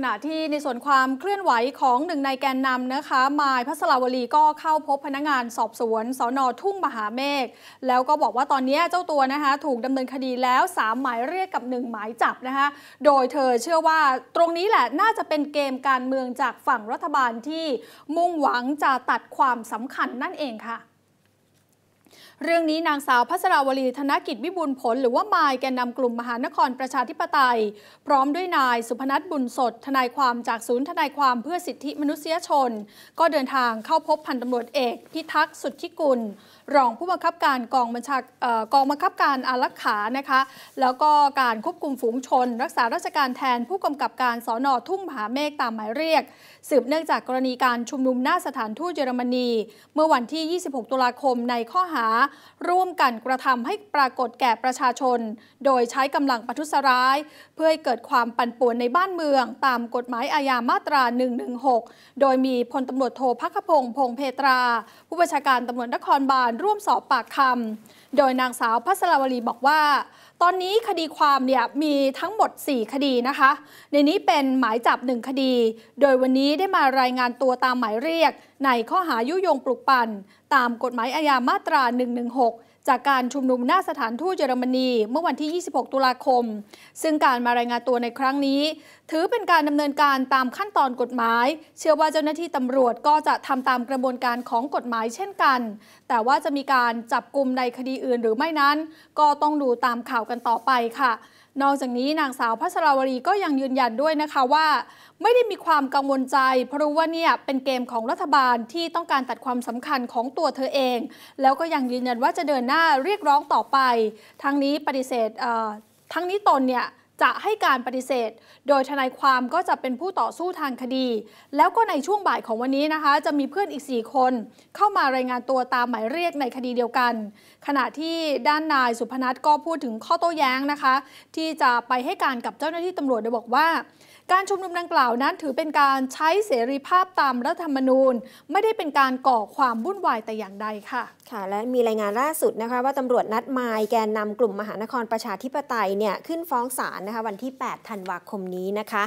ขณะที่ในส่วนความเคลื่อนไหวของหนึ่งในแกนนำนะคะมายพัสลาวลีก็เข้าพบพนักงานสอบสวนสอนอทุ่งมหาเมฆแล้วก็บอกว่าตอนนี้เจ้าตัวนะคะถูกดำเนินคดีแล้ว 3 หมายเรียกกับ 1 หมายจับนะคะ โดยเธอเชื่อว่าตรงนี้แหละน่าจะเป็นเกมการเมืองจากฝั่งรัฐบาลที่มุ่งหวังจะตัดความสำคัญนั่นเองค่ะเรื่องนี้นางสาวพัสราวลีธนกิจ วิบูลผล หรือว่า มายแกนนำกลุ่ม มหานครประชาธิปไตย พร้อมด้วยนายสุพนัทบุญสด ทนายความจากศูนย์ทนายความเพื่อสิทธิมนุษยชน ก็เดินทางเข้าพบพันตำรวจเอก พิทักษ์สุทธิกุลรองผู้บังคับการ กองบัญชากองบังคับการอารักขานะคะแล้วก็การควบคุมฝูงชน รักษาราชการแทนผู้กำกับการสอนอทุ่งมหาเมฆตามหมายเรียก สืบเนื่องจากกรณีการชุมนุมหน้าสถานทูตเยอรมนีเมื่อวันที่ 26ตุลาคมในข้อหาหาร่วมกันกระทำให้ปรากฏแก่ประชาชน โดยใช้กำลังประทุษร้าย เพื่อให้เกิดความปั่นป่วนในบ้านเมืองตามกฎหมายอาญามาตรา 116 โดยมีพลตำรวจโทพักพงศ์พงเพตราผู้บัญชาการตำรวจนครบาลร่วมสอบปากคำ โดยนางสาวพัศลาวลีบอกว่าตอนนี้คดีความเนี่ยมีทั้งหมด 4 คดีนะคะ ในนี้เป็นหมายจับ 1 คดี โดยวันนี้ได้มารายงานตัวตามหมายเรียก ในข้อหายุยงปลุกปั่นตามกฎหมายอาญามาตรา 116จากการชุมนุมหน้าสถานทูตเยอรมนีเมื่อวันที่ 26 ตุลาคม ซึ่งการมารายงานตัวในครั้งนี้ ถือเป็นการดำเนินการตามขั้นตอนกฎหมาย เชื่อว่าเจ้าหน้าที่ตำรวจก็จะทำตามกระบวนการของกฎหมายเช่นกัน แต่ว่าจะมีการจับกลุ่มในคดีอื่นหรือไม่นั้น ก็ต้องดูตามข่าวกันต่อไปค่ะนอกจากนี้ นางสาวพัชราวรีก็ยังยืนยันด้วยนะคะว่า ไม่ได้มีความกังวลใจ เพราะรู้ว่าเนี่ยเป็นเกมของรัฐบาลที่ต้องการตัดความสำคัญของตัวเธอเอง แล้วก็ยังยืนยันว่าจะเดินหน้าเรียกร้องต่อไป ทั้งนี้ปฏิเสธทั้งนี้ตนเนี่ยจะให้การปฏิเสธ โดยทนายความก็จะเป็นผู้ต่อสู้ทางคดี แล้วก็ในช่วงบ่ายของวันนี้นะคะ จะมีเพื่อนอีก 4 คน เข้ามารายงานตัวตามหมายเรียกในคดีเดียวกัน ขณะที่ด้านนายสุพนัทก็พูดถึงข้อโต้แย้งนะคะ ที่จะไปให้การกับเจ้าหน้าที่ตำรวจโดยบอกว่า การชุมนุมดังกล่าวนั้นถือเป็นการใช้เสรีภาพตามรัฐธรรมนูญไม่ได้เป็นการก่อความวุ่นวายแต่อย่างใดค่ะ ค่ะ และมีรายงานล่าสุดนะคะ ว่าตำรวจนัดหมายแกนนำกลุ่มมหานครประชาธิปไตยเนี่ยขึ้นฟ้องศาลนะคะวันที่ 8 ธันวาคมนี้นะคะ